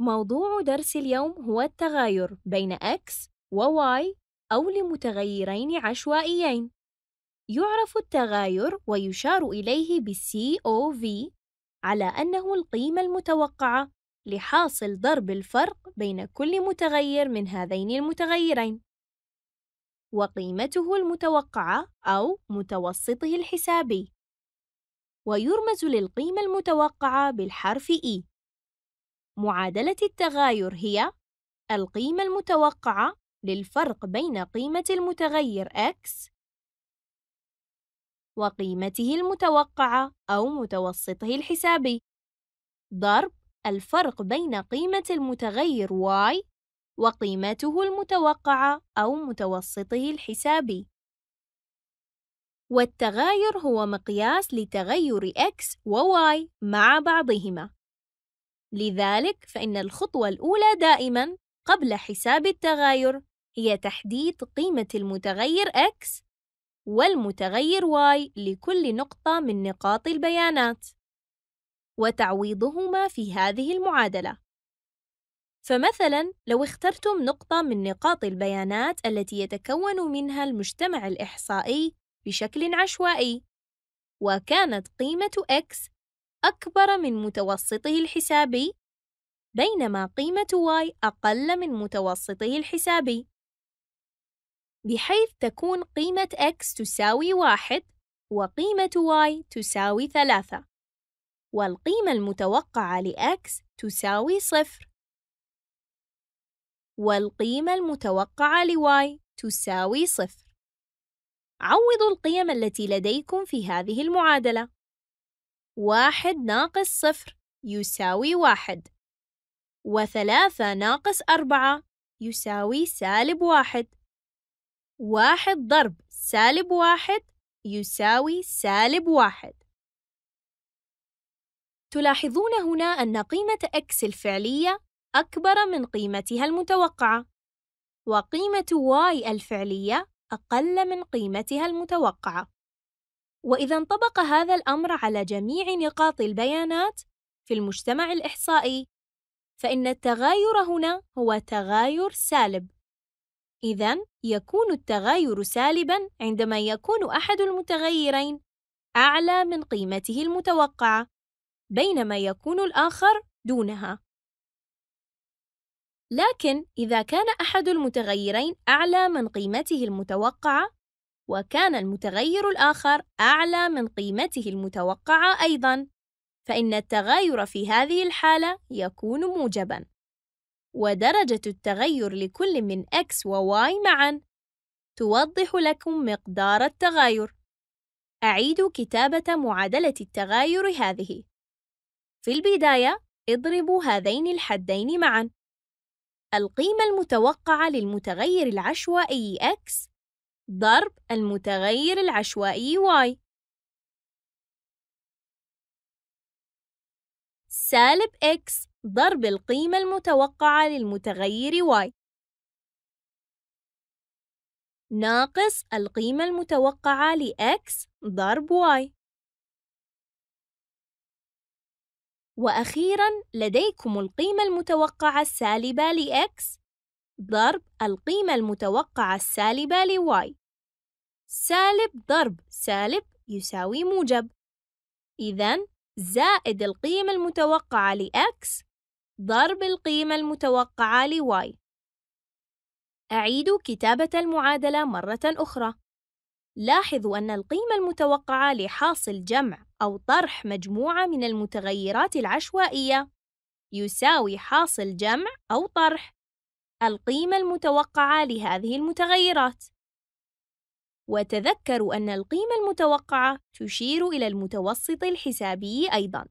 موضوع درس اليوم هو التغاير بين X و Y أو لمتغيرين عشوائيين. يعرف التغاير ويشار إليه ب COV على أنه القيمة المتوقعة لحاصل ضرب الفرق بين كل متغير من هذين المتغيرين. وقيمته المتوقعة أو متوسطه الحسابي. ويرمز للقيمة المتوقعة بالحرف E معادلة التغاير هي القيمة المتوقعة للفرق بين قيمة المتغير x وقيمته المتوقعة أو متوسطه الحسابي ضرب الفرق بين قيمة المتغير y وقيمته المتوقعة أو متوسطه الحسابي والتغاير هو مقياس لتغير x و y مع بعضهما لذلك فإن الخطوة الأولى دائما قبل حساب التغاير هي تحديد قيمة المتغير x والمتغير y لكل نقطة من نقاط البيانات وتعويضهما في هذه المعادلة فمثلا لو اخترتم نقطة من نقاط البيانات التي يتكون منها المجتمع الإحصائي بشكل عشوائي وكانت قيمة x أكبر من متوسطه الحسابي بينما قيمة y أقل من متوسطه الحسابي بحيث تكون قيمة x تساوي واحد وقيمة y تساوي ثلاثة والقيمة المتوقعة لـ x تساوي صفر والقيمة المتوقعة لـ y تساوي صفر عوضوا القيم التي لديكم في هذه المعادلة واحد ناقص صفر يساوي واحد وثلاثة ناقص أربعة يساوي سالب واحد واحد ضرب سالب واحد يساوي سالب واحد تلاحظون هنا أن قيمة x الفعلية أكبر من قيمتها المتوقعة وقيمة y الفعلية أقل من قيمتها المتوقعة وإذا انطبق هذا الأمر على جميع نقاط البيانات في المجتمع الإحصائي، فإن التغاير هنا هو تغاير سالب. إذا يكون التغاير سالبًا عندما يكون أحد المتغيرين أعلى من قيمته المتوقعة، بينما يكون الآخر دونها. لكن إذا كان أحد المتغيرين أعلى من قيمته المتوقعة، وكان المتغير الآخر أعلى من قيمته المتوقعة أيضًا، فإن التغاير في هذه الحالة يكون موجبًا، ودرجة التغير لكل من X و Y معًا توضح لكم مقدار التغاير. أعيد كتابة معادلة التغاير هذه. في البداية، اضربوا هذين الحدين معًا. القيمة المتوقعة للمتغير العشوائي X ضرب المتغير العشوائي y سالب x ضرب القيمة المتوقعة للمتغير y ناقص القيمة المتوقعة ل x ضرب y وأخيراً لديكم القيمة المتوقعة السالبة ل x ضرب القيمة المتوقعة السالبة لواي سالب ضرب سالب يساوي موجب إذا زائد القيمة المتوقعة x ضرب القيمة المتوقعة لواي أعيد كتابة المعادلة مرة أخرى لاحظوا أن القيمة المتوقعة لحاصل جمع أو طرح مجموعة من المتغيرات العشوائية يساوي حاصل جمع أو طرح القيمة المتوقعة لهذه المتغيرات وتذكروا أن القيمة المتوقعة تشير إلى المتوسط الحسابي أيضاً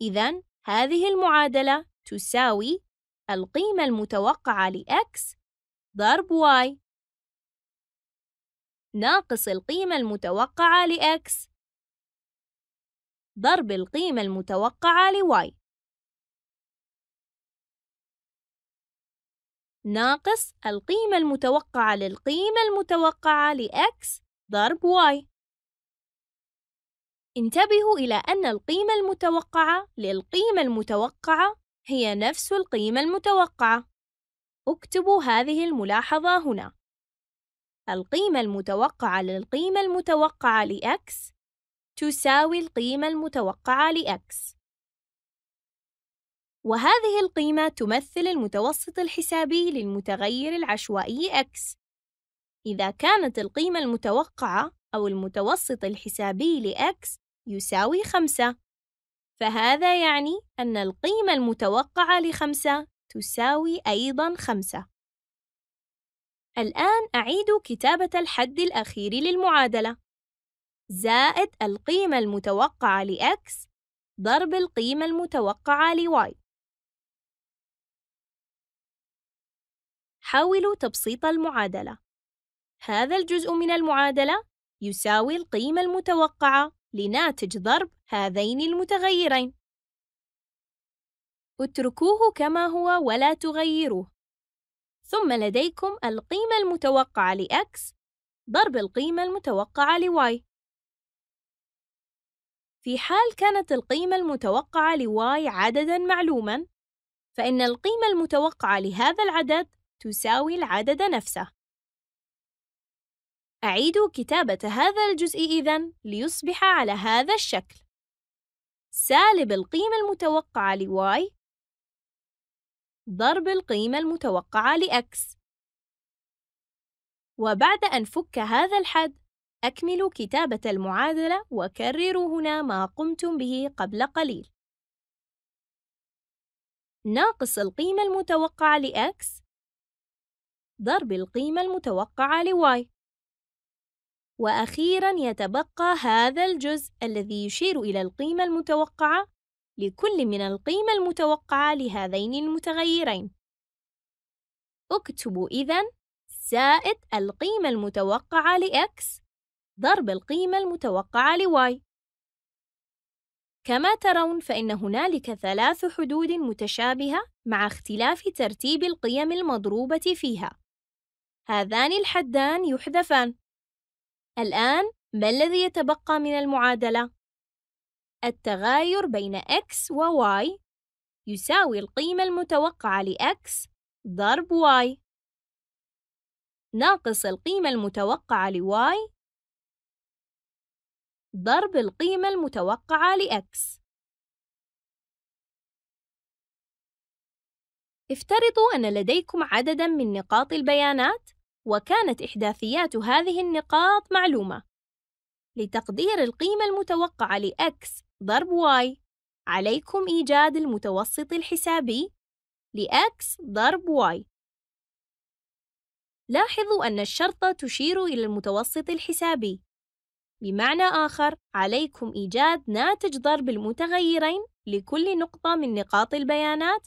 إذا هذه المعادلة تساوي القيمة المتوقعة لـ x ضرب y ناقص القيمة المتوقعة لـ x ضرب القيمة المتوقعة لـ y ناقص القيمة المتوقعة للقيمة المتوقعة لx ضرب y انتبهوا إلى أن القيمة المتوقعة للقيمة المتوقعة هي نفس القيمة المتوقعة اكتبوا هذه الملاحظة هنا القيمة المتوقعة للقيمة المتوقعة لx تساوي القيمة المتوقعة لx وهذه القيمة تمثل المتوسط الحسابي للمتغير العشوائي x إذا كانت القيمة المتوقعة أو المتوسط الحسابي لx يساوي 5 فهذا يعني أن القيمة المتوقعة لخمسة تساوي أيضاً خمسة الآن أعيد كتابة الحد الأخير للمعادلة زائد القيمة المتوقعة لx ضرب القيمة المتوقعة لy حاولوا تبسيط المعادلة. هذا الجزء من المعادلة يساوي القيمة المتوقعة لناتج ضرب هذين المتغيرين. اتركوه كما هو ولا تغيروه. ثم لديكم القيمة المتوقعة ل x ضرب القيمة المتوقعة ل y. في حال كانت القيمة المتوقعة ل y عددًا معلومًا، فإن القيمة المتوقعة لهذا العدد تساوي العدد نفسه أعيد كتابة هذا الجزء إذن ليصبح على هذا الشكل سالب القيمة المتوقعة لـ y ضرب القيمة المتوقعة لـ x وبعد أن فك هذا الحد أكملوا كتابة المعادلة وكرروا هنا ما قمتم به قبل قليل ناقص القيمة المتوقعة لـ x ضرب القيمة المتوقعة لـ y وأخيرا يتبقى هذا الجزء الذي يشير إلى القيمة المتوقعة لكل من القيمة المتوقعة لهذين المتغيرين اكتب إذا زائد القيمة المتوقعة لx ضرب القيمة المتوقعة لy كما ترون فإن هنالك ثلاث حدود متشابهة مع اختلاف ترتيب القيم المضروبة فيها هذان الحدان يحذفان الآن ما الذي يتبقى من المعادلة؟ التغاير بين x و y يساوي القيمة المتوقعة لX x ضرب y ناقص القيمة المتوقعة لY y ضرب القيمة المتوقعة لX x افترضوا أن لديكم عدداً من نقاط البيانات وكانت إحداثيات هذه النقاط معلومة لتقدير القيمة المتوقعة لX ضرب Y عليكم إيجاد المتوسط الحسابي لX ضرب Y لاحظوا أن الشرطة تشير إلى المتوسط الحسابي بمعنى آخر عليكم إيجاد ناتج ضرب المتغيرين لكل نقطة من نقاط البيانات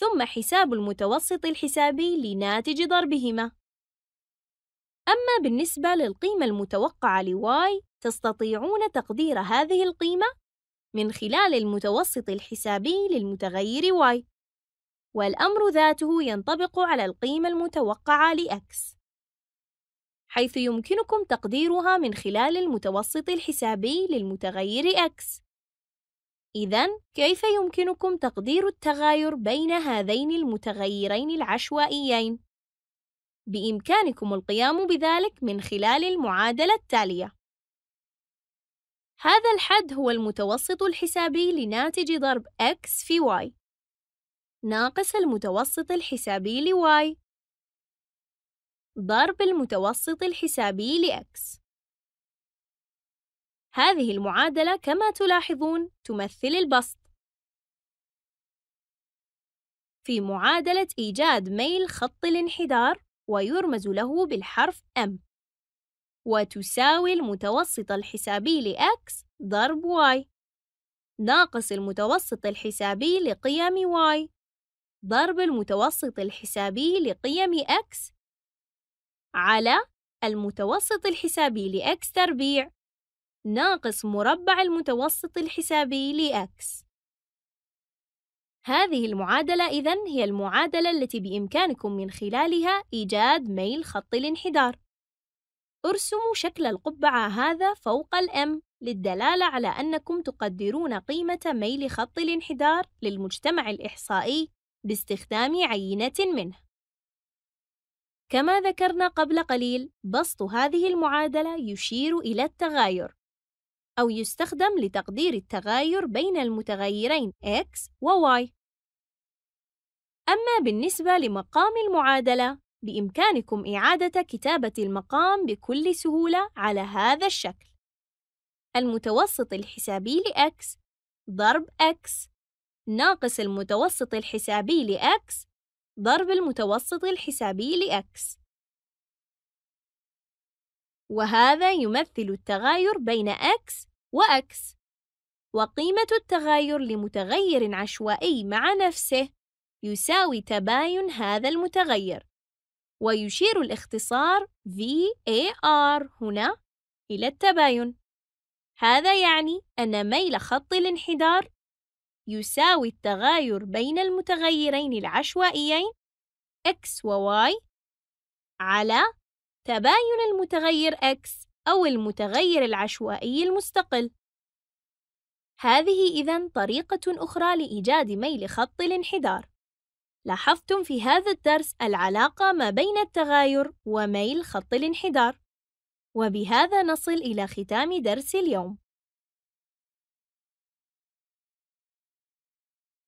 ثم حساب المتوسط الحسابي لناتج ضربهما أما بالنسبة للقيمة المتوقعة لـ y تستطيعون تقدير هذه القيمة من خلال المتوسط الحسابي للمتغير y والأمر ذاته ينطبق على القيمة المتوقعة X حيث يمكنكم تقديرها من خلال المتوسط الحسابي للمتغير x إذا كيف يمكنكم تقدير التغاير بين هذين المتغيرين العشوائيين؟ بإمكانكم القيام بذلك من خلال المعادلة التالية هذا الحد هو المتوسط الحسابي لناتج ضرب x في y ناقص المتوسط الحسابي ل y ضرب المتوسط الحسابي ل x هذه المعادلة كما تلاحظون تمثل البسط في معادلة إيجاد ميل خط الانحدار ويرمز له بالحرف M وتساوي المتوسط الحسابي لX ضرب Y ناقص المتوسط الحسابي لقيم Y ضرب المتوسط الحسابي لقيم X على المتوسط الحسابي لX تربيع ناقص مربع المتوسط الحسابي X هذه المعادلة إذا هي المعادلة التي بإمكانكم من خلالها إيجاد ميل خط الانحدار ارسموا شكل القبعة هذا فوق الأم للدلالة على أنكم تقدرون قيمة ميل خط الانحدار للمجتمع الإحصائي باستخدام عينة منه. كما ذكرنا قبل قليل، بسط هذه المعادلة يشير إلى التغاير، أو يستخدم لتقدير التغاير بين المتغيرين x و y. أما بالنسبة لمقام المعادلة، بإمكانكم إعادة كتابة المقام بكل سهولة على هذا الشكل. المتوسط الحسابي ل x ضرب x ناقص المتوسط الحسابي ل x ضرب المتوسط الحسابي ل x وهذا يمثل التغاير بين x وx وقيمة التغاير لمتغير عشوائي مع نفسه يساوي تباين هذا المتغير ويشير الاختصار VAR هنا إلى التباين هذا يعني أن ميل خط الانحدار يساوي التغاير بين المتغيرين العشوائيين x و y على تباين المتغير x أو المتغير العشوائي المستقل هذه إذا طريقة أخرى لإيجاد ميل خط الانحدار لاحظتم في هذا الدرس العلاقة ما بين التغاير وميل خط الانحدار وبهذا نصل إلى ختام درس اليوم